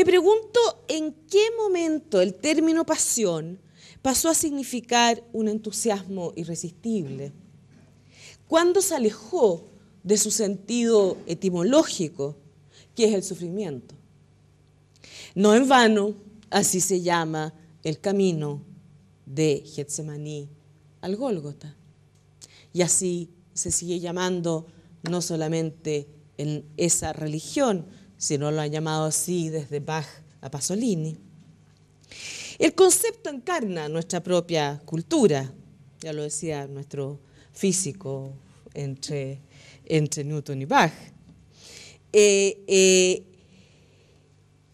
Me pregunto en qué momento el término pasión pasó a significar un entusiasmo irresistible. ¿Cuándo se alejó de su sentido etimológico, que es el sufrimiento? No en vano, así se llama el camino de Getsemaní al Gólgota. Y así se sigue llamando no solamente en esa religión, si no lo han llamado así desde Bach a Pasolini. El concepto encarna nuestra propia cultura, ya lo decía nuestro físico entre, Newton y Bach. Eh, eh,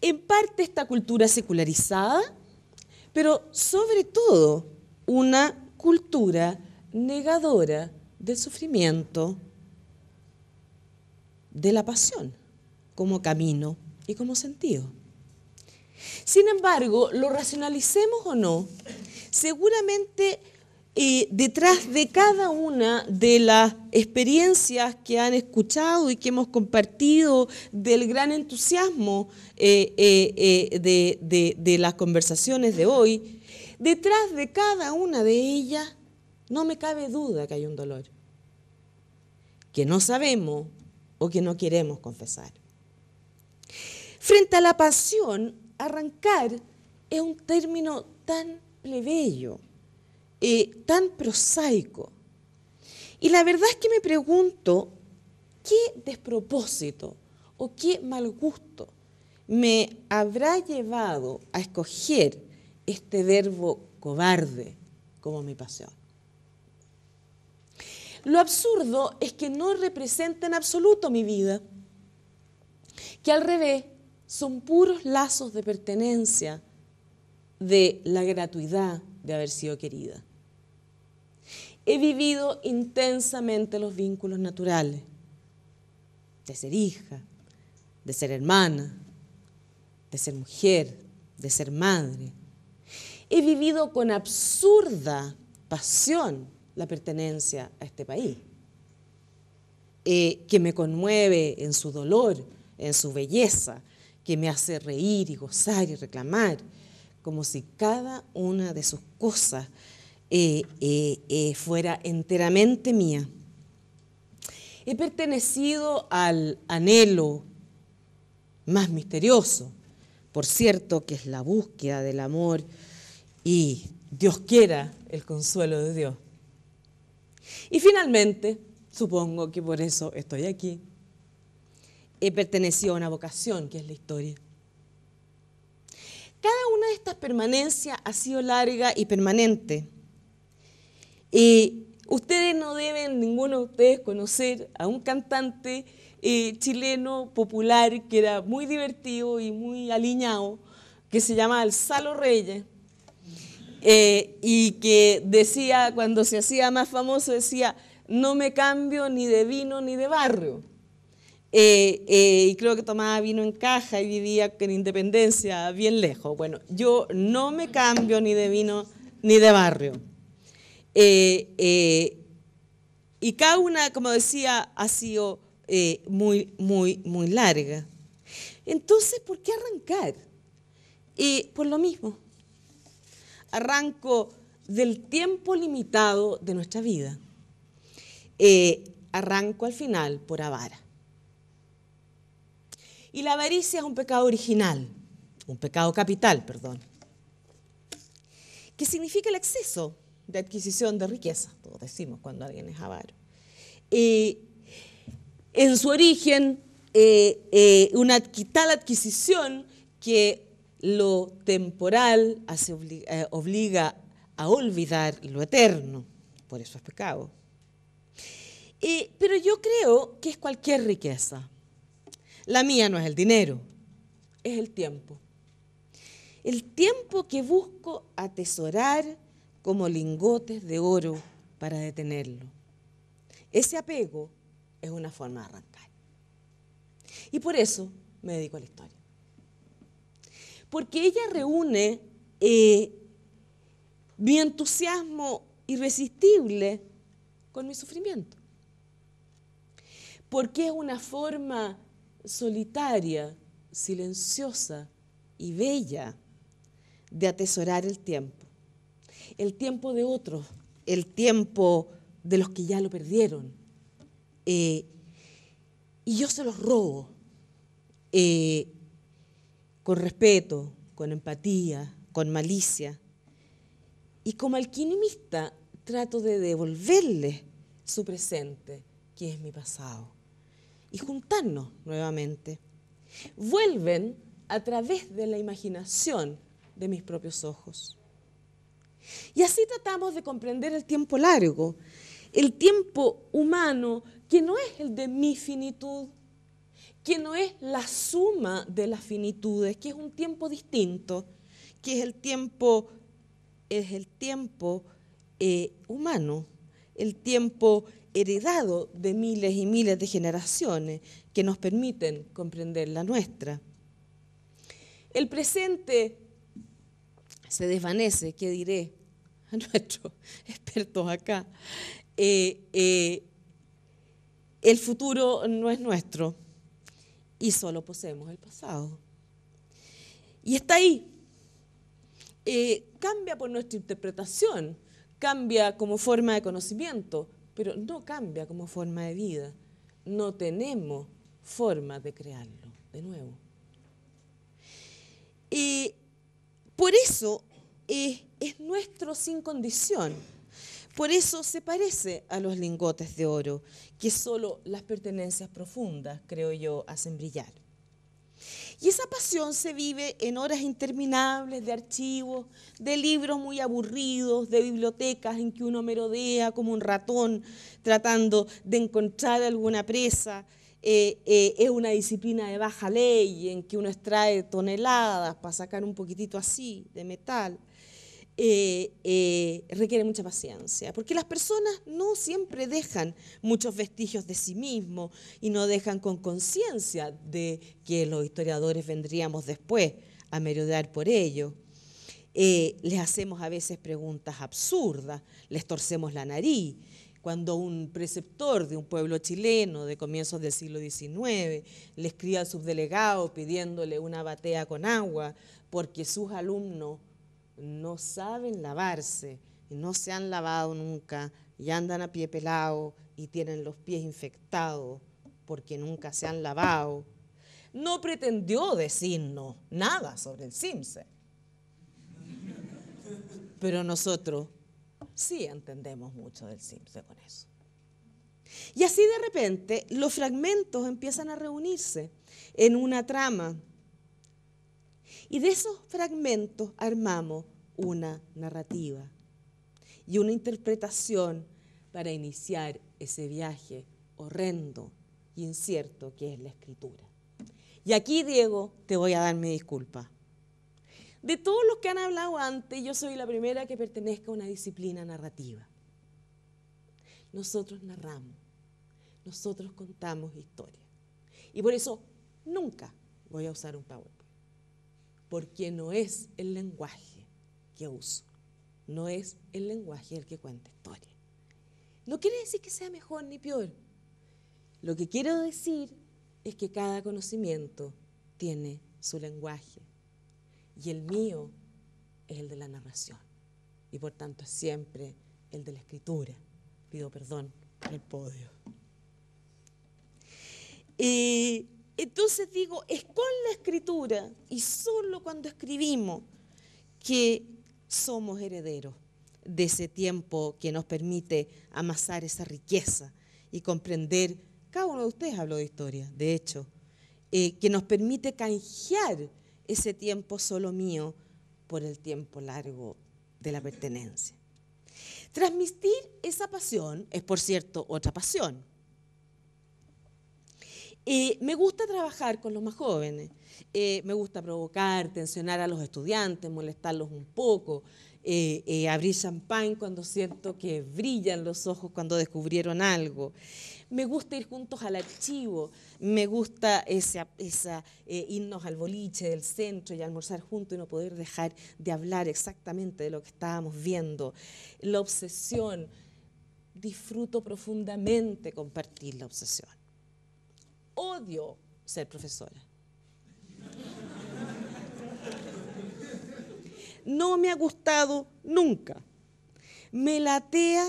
en parte esta cultura secularizada, pero sobre todo una cultura negadora del sufrimiento, de la pasión como camino y como sentido. Sin embargo, lo racionalicemos o no, seguramente eh, detrás de cada una de las experiencias que han escuchado y que hemos compartido, del gran entusiasmo eh, eh, de las conversaciones de hoy, detrás de cada una de ellas no me cabe duda que hay un dolor que no sabemos o que no queremos confesar. Frente a la pasión, arrancar es un término tan plebeyo, y eh, tan prosaico. Y la verdad es que me pregunto qué despropósito o qué mal gusto me habrá llevado a escoger este verbo cobarde como mi pasión. Lo absurdo es que no representa en absoluto mi vida, que al revés son puros lazos de pertenencia de la gratuidad de haber sido querida. He vivido intensamente los vínculos naturales, de ser hija, de ser hermana, de ser mujer, de ser madre. He vivido con absurda pasión la pertenencia a este país, eh, que me conmueve en su dolor, en su belleza, que me hace reír y gozar y reclamar, como si cada una de sus cosas eh, eh, eh, fuera enteramente mía. He pertenecido al anhelo más misterioso, por cierto, que es la búsqueda del amor y Dios quiera el consuelo de Dios. Y finalmente, supongo que por eso estoy aquí, y eh, a una vocación, que es la historia. Cada una de estas permanencias ha sido larga y permanente. Y ustedes no deben, ninguno de ustedes, conocer a un cantante eh, chileno popular que era muy divertido y muy aliñado, que se llama Salo Reyes, eh, y que decía, cuando se hacía más famoso, decía, no me cambio ni de vino ni de barrio. Eh, eh, y creo que tomaba vino en caja y vivía en Independencia, bien lejos. Bueno, yo no me cambio ni de vino ni de barrio. Eh, y cada una, como decía, ha sido muy, muy, muy larga. Entonces, ¿por qué arrancar? por lo mismo, arranco del tiempo limitado de nuestra vida. arranco al final por avara y la avaricia es un pecado original, un pecado capital, perdón, que significa el exceso de adquisición de riqueza, todos decimos cuando alguien es avaro. en su origen, eh, eh, una tal adquisición que lo temporal hace eh, obliga a olvidar lo eterno, por eso es pecado. pero yo creo que es cualquier riqueza la mía no es el dinero, es el tiempo. El tiempo que busco atesorar como lingotes de oro para detenerlo. Ese apego es una forma de arrancar. Y por eso me dedico a la historia. Porque ella reúne eh, mi entusiasmo irresistible con mi sufrimiento. Porque es una forma solitaria, silenciosa y bella de atesorar el tiempo. El tiempo de otros, el tiempo de los que ya lo perdieron. Eh, y yo se los robo eh, con respeto, con empatía, con malicia. Y como alquimista trato de devolverle su presente, que es mi pasado y juntarnos nuevamente. Vuelven a través de la imaginación de mis propios ojos. Y así tratamos de comprender el tiempo largo, el tiempo humano que no es el de mi finitud, que no es la suma de las finitudes, que es un tiempo distinto, que es el tiempo, es el tiempo eh, humano el tiempo heredado de miles y miles de generaciones que nos permiten comprender la nuestra. El presente se desvanece, ¿qué diré? A nuestros expertos acá. Eh, eh, el futuro no es nuestro y solo poseemos el pasado. Y está ahí. Eh, cambia por nuestra interpretación Cambia como forma de conocimiento, pero no cambia como forma de vida. No tenemos forma de crearlo, de nuevo. Y por eso es, eh, es nuestro sin condición. Por eso se parece a los lingotes de oro, que solo las pertenencias profundas, creo yo, hacen brillar. Y esa pasión se vive en horas interminables de archivos, de libros muy aburridos, de bibliotecas en que uno merodea como un ratón tratando de encontrar alguna presa. Eh, eh, es una disciplina de baja ley en que uno extrae toneladas para sacar un poquitito así de metal. Eh, eh, requiere mucha paciencia, porque las personas no siempre dejan muchos vestigios de sí mismo y no dejan con conciencia de que los historiadores vendríamos después a merodear por ello. Eh, les hacemos a veces preguntas absurdas, les torcemos la nariz. Cuando un preceptor de un pueblo chileno de comienzos del siglo XIX le escribe al subdelegado pidiéndole una batea con agua porque sus alumnos no saben lavarse, no se han lavado nunca y andan a pie pelado y tienen los pies infectados porque nunca se han lavado, no pretendió decirnos nada sobre el CIMSE. Pero nosotros sí entendemos mucho del CIMSE con eso. Y así de repente los fragmentos empiezan a reunirse en una trama y de esos fragmentos armamos una narrativa y una interpretación para iniciar ese viaje horrendo y incierto que es la escritura. Y aquí, Diego, te voy a dar mi disculpa. De todos los que han hablado antes, yo soy la primera que pertenezca a una disciplina narrativa. Nosotros narramos, nosotros contamos historias. Y por eso nunca voy a usar un PowerPoint porque no es el lenguaje que uso, no es el lenguaje el que cuenta historia. No quiere decir que sea mejor ni peor. Lo que quiero decir es que cada conocimiento tiene su lenguaje y el mío es el de la narración y por tanto es siempre el de la escritura. Pido perdón al el podio. Y entonces digo, es con la escritura y solo cuando escribimos que somos herederos de ese tiempo que nos permite amasar esa riqueza y comprender, cada uno de ustedes habló de historia, de hecho, eh, que nos permite canjear ese tiempo solo mío por el tiempo largo de la pertenencia. Transmitir esa pasión es, por cierto, otra pasión, eh, me gusta trabajar con los más jóvenes, eh, me gusta provocar, tensionar a los estudiantes, molestarlos un poco, eh, abrir champán cuando siento que brillan los ojos cuando descubrieron algo. Me gusta ir juntos al archivo, me gusta esa, esa irnos al boliche del centro y almorzar juntos y no poder dejar de hablar exactamente de lo que estábamos viendo. La obsesión, disfruto profundamente compartir la obsesión odio ser profesora. No me ha gustado nunca. Me latea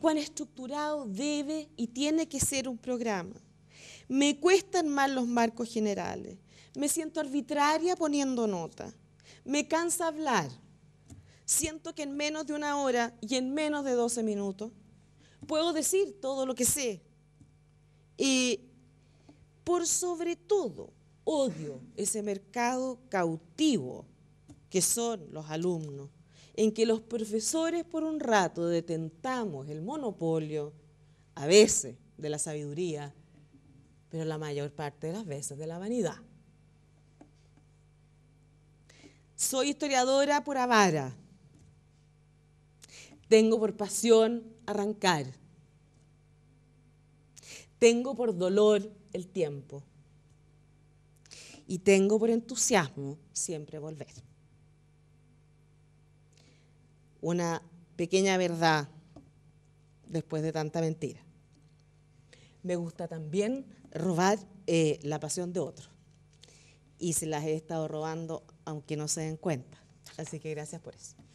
cuán estructurado debe y tiene que ser un programa. Me cuestan mal los marcos generales. Me siento arbitraria poniendo nota. Me cansa hablar. Siento que en menos de una hora y en menos de 12 minutos puedo decir todo lo que sé. Y por sobre todo, odio ese mercado cautivo que son los alumnos, en que los profesores por un rato detentamos el monopolio, a veces de la sabiduría, pero la mayor parte de las veces de la vanidad. Soy historiadora por avara. Tengo por pasión arrancar tengo por dolor el tiempo y tengo por entusiasmo siempre volver. Una pequeña verdad después de tanta mentira. Me gusta también robar eh, la pasión de otros y se las he estado robando aunque no se den cuenta. Así que gracias por eso.